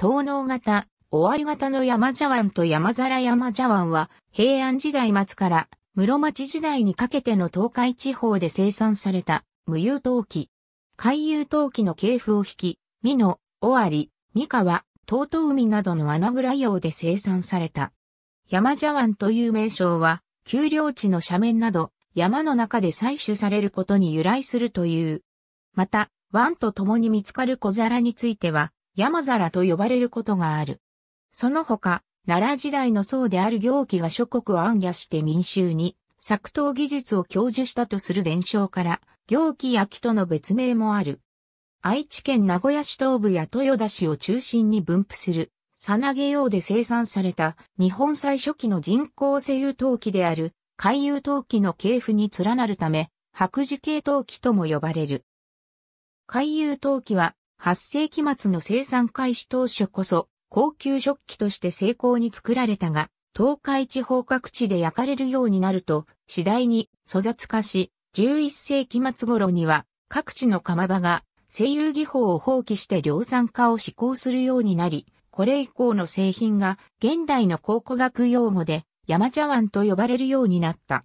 東能型、尾り型の山茶碗と山皿山茶碗は、平安時代末から室町時代にかけての東海地方で生産された、無有陶器。海遊陶器の系譜を引き、美濃、尾り、三河、東東海などの穴蔵用で生産された。山茶碗という名称は、丘陵地の斜面など、山の中で採取されることに由来するという。また、湾と共に見つかる小皿については、山皿と呼ばれることがある。その他、奈良時代の僧である行基が諸国を暗夜して民衆に作刀技術を享受したとする伝承から、行基や木との別名もある。愛知県名古屋市東部や豊田市を中心に分布する、さなげ用で生産された日本最初期の人工製油陶器である海油陶器の系譜に連なるため、白樹系陶器とも呼ばれる。海油陶器は8世紀末の生産開始当初こそ、高級食器として成功に作られたが、東海地方各地で焼かれるようになると、次第に粗雑化し、11世紀末頃には、各地の釜場が、西油技法を放棄して量産化を施行するようになり、これ以降の製品が現代の考古学用語で山茶碗と呼ばれるようになった。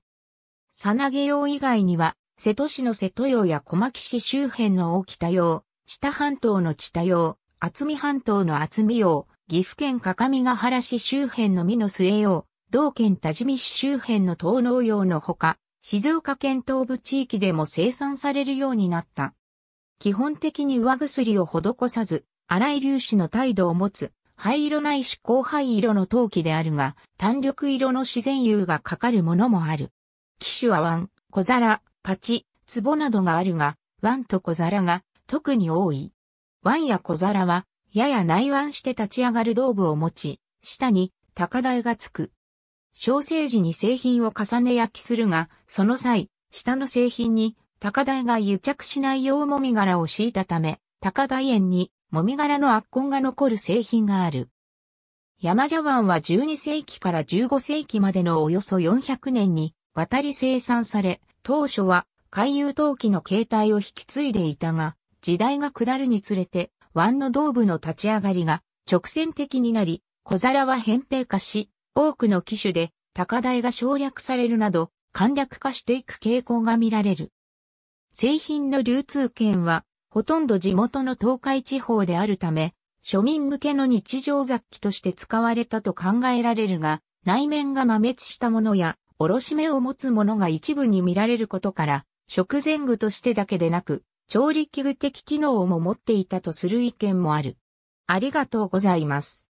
さなげ用以外には、瀬戸市の瀬戸用や小牧市周辺の大北用、知多半島の知多用、厚見半島の厚見用、岐阜県各務原市周辺の美の末用、同県多治見市周辺の東農用のほか、静岡県東部地域でも生産されるようになった。基本的に上薬を施さず、荒い粒子の態度を持つ、灰色ないし後灰色の陶器であるが、単緑色の自然釉がかかるものもある。機種は碗、小皿、パチ、壺などがあるが、ンと小皿が特に多い。腕や小皿は、やや内腕して立ち上がる胴部を持ち、下に高台がつく。小生時に製品を重ね焼きするが、その際、下の製品に高台が癒着しないようもみ殻を敷いたため、高台園にもみ殻の圧痕が残る製品がある。山茶碗は12世紀から15世紀までのおよそ400年に渡り生産され、当初は海遊陶器の形態を引き継いでいたが、時代が下るにつれて、湾の道部の立ち上がりが直線的になり、小皿は扁平化し、多くの機種で高台が省略されるなど、簡略化していく傾向が見られる。製品の流通圏は、ほとんど地元の東海地方であるため、庶民向けの日常雑記として使われたと考えられるが、内面が摩滅したものや、おろし目を持つものが一部に見られることから、食前具としてだけでなく、調理器具的機能も持っていたとする意見もある。ありがとうございます。